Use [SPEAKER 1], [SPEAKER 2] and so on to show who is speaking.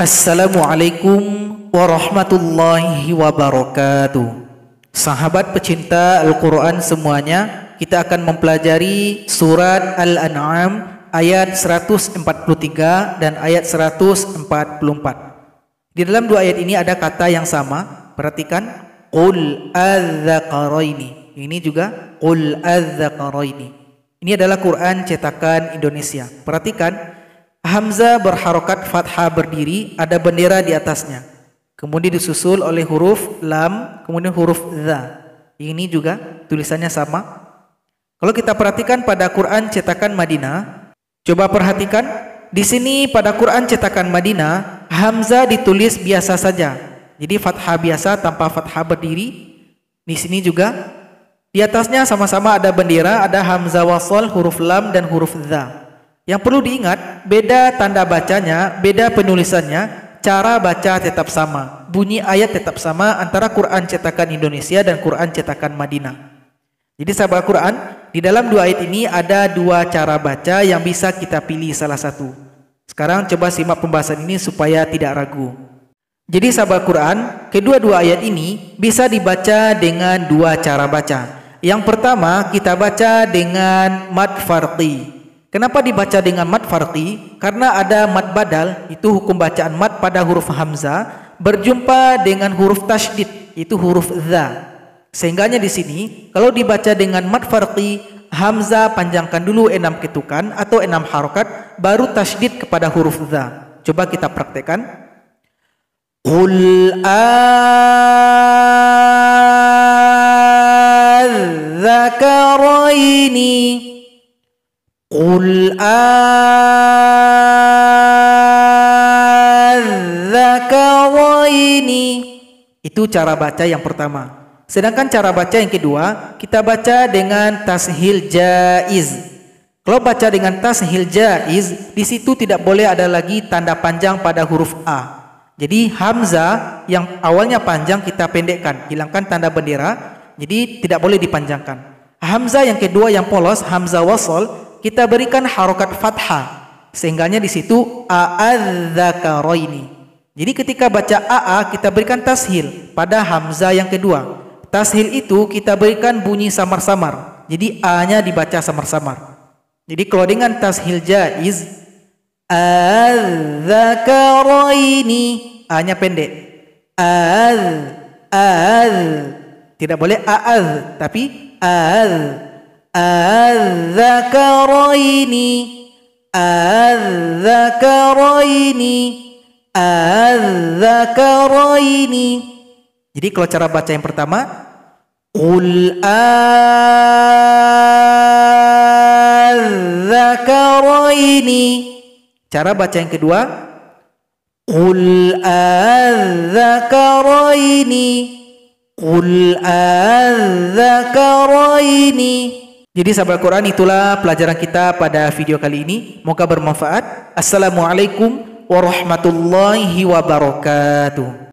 [SPEAKER 1] Assalamualaikum warahmatullahi wabarakatuh. Sahabat pecinta Al-Quran semuanya, kita akan mempelajari surat Al-An'am ayat 143 dan ayat 144. Di dalam dua ayat ini ada kata yang sama, perhatikan Qul adzakaraini. Ini juga Qul adzakaraini. Ini adalah Quran cetakan Indonesia. Perhatikan Hamzah berharokat fathah berdiri, ada bendera di atasnya. Kemudian disusul oleh huruf lam, kemudian huruf za. Ini juga tulisannya sama. Kalau kita perhatikan pada Quran cetakan Madinah, coba perhatikan di sini pada Quran cetakan Madinah, hamzah ditulis biasa saja. Jadi fathah biasa tanpa fathah berdiri. Di sini juga di atasnya sama-sama ada bendera, ada hamzah wasal, huruf lam dan huruf za. Yang perlu diingat, beda tanda bacanya, beda penulisannya, cara baca tetap sama, bunyi ayat tetap sama antara Quran cetakan Indonesia dan Quran cetakan Madinah. Jadi sahabat Quran, di dalam dua ayat ini ada dua cara baca yang bisa kita pilih salah satu. Sekarang coba simak pembahasan ini supaya tidak ragu. Jadi sahabat Quran, kedua-dua ayat ini bisa dibaca dengan dua cara baca. Yang pertama kita baca dengan mad farti Kenapa dibaca dengan mat farqi? Karena ada mat badal, itu hukum bacaan mat pada huruf hamzah berjumpa dengan huruf tasdid, itu huruf za. Sehingganya di sini kalau dibaca dengan mat farqi, hamzah panjangkan dulu enam ketukan atau enam harokat baru tasdid kepada huruf za. Coba kita praktekkan. Qul adzakaraini قل ini itu cara baca yang pertama sedangkan cara baca yang kedua kita baca dengan tashil jaiz kalau baca dengan tashil jaiz di situ tidak boleh ada lagi tanda panjang pada huruf a jadi hamzah yang awalnya panjang kita pendekkan hilangkan tanda bendera jadi tidak boleh dipanjangkan hamzah yang kedua yang polos hamzah wasol kita berikan harokat fathah sehingganya di situ ini Jadi ketika baca aa kita berikan tashil pada hamzah yang kedua. Tashil itu kita berikan bunyi samar-samar. Jadi a-nya dibaca samar-samar. Jadi kalau dengan tashil jaiz aadzakaraini a-nya pendek. Al al tidak boleh aaz tapi al Adzakaraini Adzakaraini Adzakaraini Jadi kalau cara baca yang pertama Qul adzakaraini Cara baca yang kedua Qul adzakaraini Qul adzakaraini jadi sahabat Quran itulah pelajaran kita pada video kali ini. Moga bermanfaat. Assalamualaikum warahmatullahi wabarakatuh.